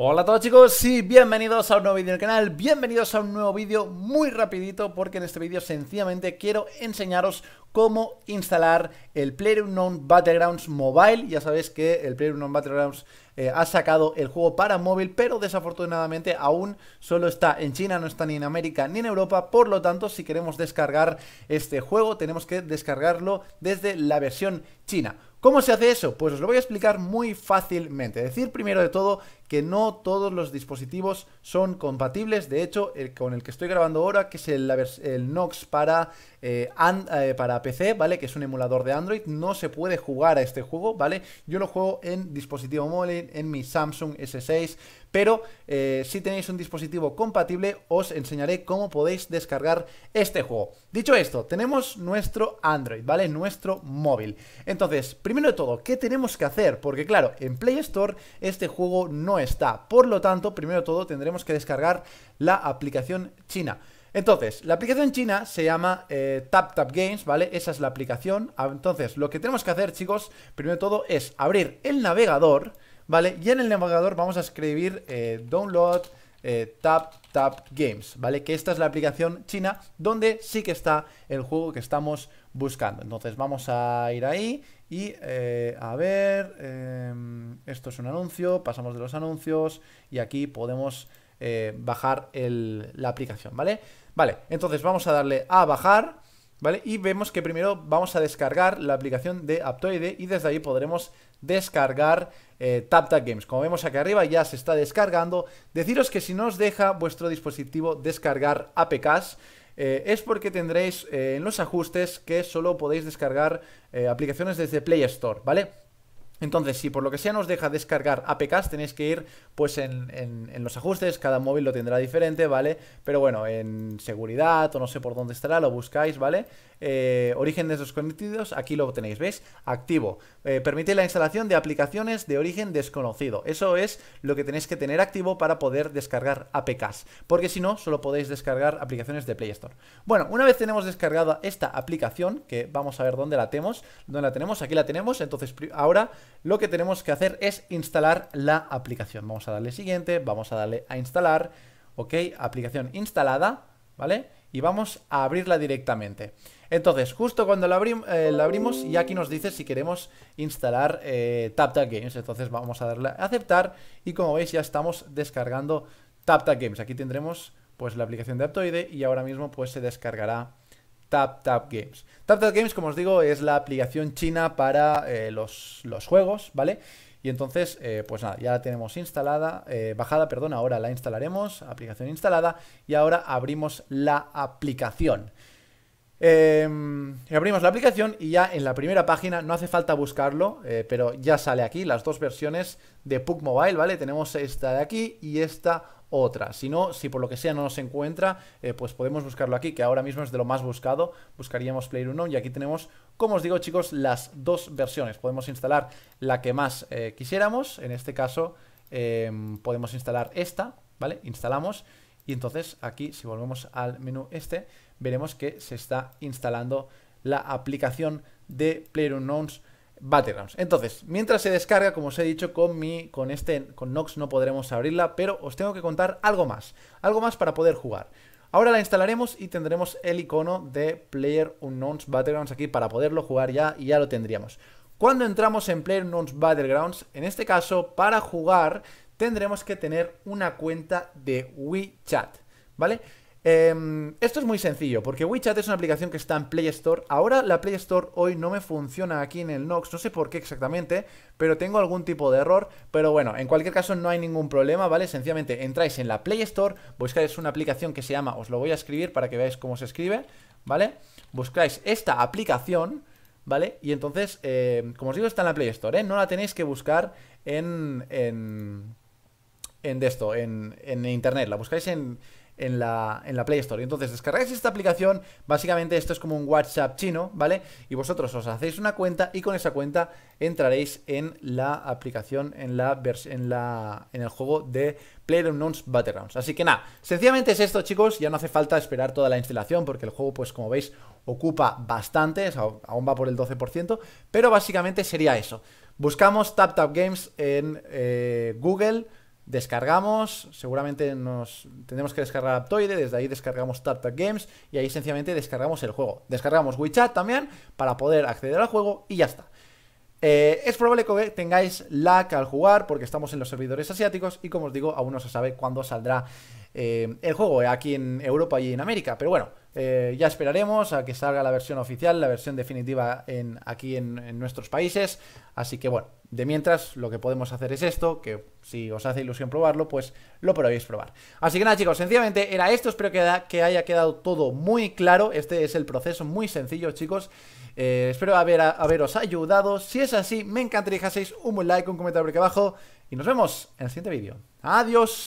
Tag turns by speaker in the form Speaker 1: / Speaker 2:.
Speaker 1: Hola a todos chicos y bienvenidos a un nuevo vídeo en el canal, bienvenidos a un nuevo vídeo muy rapidito porque en este vídeo sencillamente quiero enseñaros cómo instalar el PlayerUnknown Battlegrounds Mobile. Ya sabéis que el PlayerUnknown Battlegrounds eh, ha sacado el juego para móvil, pero desafortunadamente aún solo está en China, no está ni en América ni en Europa. Por lo tanto, si queremos descargar este juego, tenemos que descargarlo desde la versión china. ¿Cómo se hace eso? Pues os lo voy a explicar muy fácilmente. Decir primero de todo que no todos los dispositivos son compatibles. De hecho, con el que estoy grabando ahora, que es el, Nox para, eh, eh, para PC, ¿vale? Que es un emulador de Android, no se puede jugar a este juego, ¿vale? Yo lo juego en dispositivo móvil, en mi Samsung S6, pero eh, si tenéis un dispositivo compatible, os enseñaré cómo podéis descargar este juego. Dicho esto, tenemos nuestro Android, ¿vale? Nuestro móvil. Entonces, primero de todo, ¿qué tenemos que hacer? Porque claro, en Play Store este juego no está. Por lo tanto, primero de todo, tendremos que descargar la aplicación china. Entonces, la aplicación china se llama eh, TapTap Games, ¿vale? Esa es la aplicación. Ah, entonces, lo que tenemos que hacer, chicos, primero de todo es abrir el navegador, ¿vale? Y en el navegador vamos a escribir eh, download eh, TapTap Games, ¿vale? Que esta es la aplicación china donde sí que está el juego que estamos buscando. Entonces vamos a ir ahí y a ver, em, esto es un anuncio, pasamos de los anuncios y aquí podemos eh, bajar la aplicación, ¿vale? Vale, entonces vamos a darle a bajar, ¿vale? Y vemos que primero vamos a descargar la aplicación de Aptoide y desde ahí podremos descargar eh, TapTap Games. Como vemos aquí arriba ya se está descargando. Deciros que si no os deja vuestro dispositivo descargar APKs, eh, es porque tendréis eh, en los ajustes que solo podéis descargar aplicaciones desde Play Store, ¿vale? Entonces, si por lo que sea nos deja descargar APKs, tenéis que ir pues en, los ajustes, cada móvil lo tendrá diferente, ¿vale? Pero bueno, en seguridad o no sé por dónde estará, lo buscáis, ¿vale? Eh, de esos desconocidos, aquí lo tenéis, ¿veis? Activo. Eh, permite la instalación de aplicaciones de origen desconocido. Eso es lo que tenéis que tener activo para poder descargar APKs, porque si no, solo podéis descargar aplicaciones de Play Store. Bueno, una vez tenemos descargada esta aplicación, que vamos a ver dónde la tenemos, dónde la tenemos, aquí la tenemos, entonces ahora lo que tenemos que hacer es instalar la aplicación. Vamos a darle siguiente, vamos a darle a instalar, ok, aplicación instalada, ¿vale? Y vamos a abrirla directamente. Entonces, justo cuando la, eh, la abrimos, y aquí nos dice si queremos instalar eh, Games. Entonces vamos a darle a aceptar y como veis ya estamos descargando TapTap Games. Aquí tendremos pues la aplicación de Aptoide y ahora mismo pues se descargará TapTap Games. TapTap Games, como os digo, es la aplicación china para eh, los, juegos, ¿vale? Y entonces, eh, pues nada, ya la tenemos instalada, eh, bajada, perdón, ahora la instalaremos, aplicación instalada, y ahora abrimos la aplicación. Em, abrimos la aplicación y ya en la primera página, no hace falta buscarlo, eh, pero ya sale aquí las dos versiones de PUC Mobile, ¿vale? Tenemos esta de aquí y esta otra. Si no, si por lo que sea no nos encuentra, eh, pues podemos buscarlo aquí, que ahora mismo es de lo más buscado. Buscaríamos Player Unknown y aquí tenemos, como os digo chicos, las dos versiones. Podemos instalar la que más eh, quisiéramos, en este caso em, podemos instalar esta, ¿vale? Instalamos y entonces aquí, si volvemos al menú este, veremos que se está instalando la aplicación de PlayerUnknown's Battlegrounds. Entonces, mientras se descarga, como os he dicho, con mi, con este, con Nox no podremos abrirla, pero os tengo que contar algo más, algo más para poder jugar. Ahora la instalaremos y tendremos el icono de Player Unknown's Battlegrounds aquí para poderlo jugar ya y ya lo tendríamos. Cuando entramos en Player Battlegrounds, en este caso, para jugar tendremos que tener una cuenta de WeChat, ¿vale? Em, esto es muy sencillo, porque WeChat es una aplicación que está en Play Store. Ahora la Play Store hoy no me funciona aquí en el Nox, no sé por qué exactamente, pero tengo algún tipo de error. Pero bueno, en cualquier caso no hay ningún problema, ¿vale? Sencillamente entráis en la Play Store, buscáis una aplicación que se llama, os lo voy a escribir para que veáis cómo se escribe, ¿vale? Buscáis esta aplicación, ¿vale? Y entonces, eh, como os digo, está en la Play Store, ¿eh? No la tenéis que buscar en en esto, en, internet, la buscáis en, la, Play Store. Entonces descargáis esta aplicación, básicamente esto es como un WhatsApp chino, ¿vale? Y vosotros os hacéis una cuenta y con esa cuenta entraréis en la aplicación, en la en la en el juego de PlayerUnknown's Battlegrounds. Así que nada, sencillamente es esto, chicos, ya no hace falta esperar toda la instalación porque el juego pues como veis ocupa bastante, aún va por el 12%, pero básicamente sería eso. Buscamos TapTap Tap Games en eh, Google Descargamos, seguramente nos tenemos que descargar Aptoide, desde ahí descargamos Startup Games y ahí sencillamente descargamos el juego. Descargamos WeChat también para poder acceder al juego y ya está. Eh, es probable que tengáis lag al jugar porque estamos en los servidores asiáticos y como os digo, aún no se sabe cuándo saldrá eh, el juego aquí en Europa y en América. Pero bueno, eh, ya esperaremos a que salga la versión oficial, la versión definitiva en, aquí en, nuestros países. Así que bueno, de mientras lo que podemos hacer es esto, que si os hace ilusión probarlo, pues lo podéis probar. Así que nada chicos, sencillamente era esto, espero que, haya quedado todo muy claro. Este es el proceso muy sencillo chicos. Eh, espero haberos ayudado. Si es así, me encantaría dejaseis un buen like, un comentario aquí abajo. Y nos vemos en el siguiente vídeo. Adiós.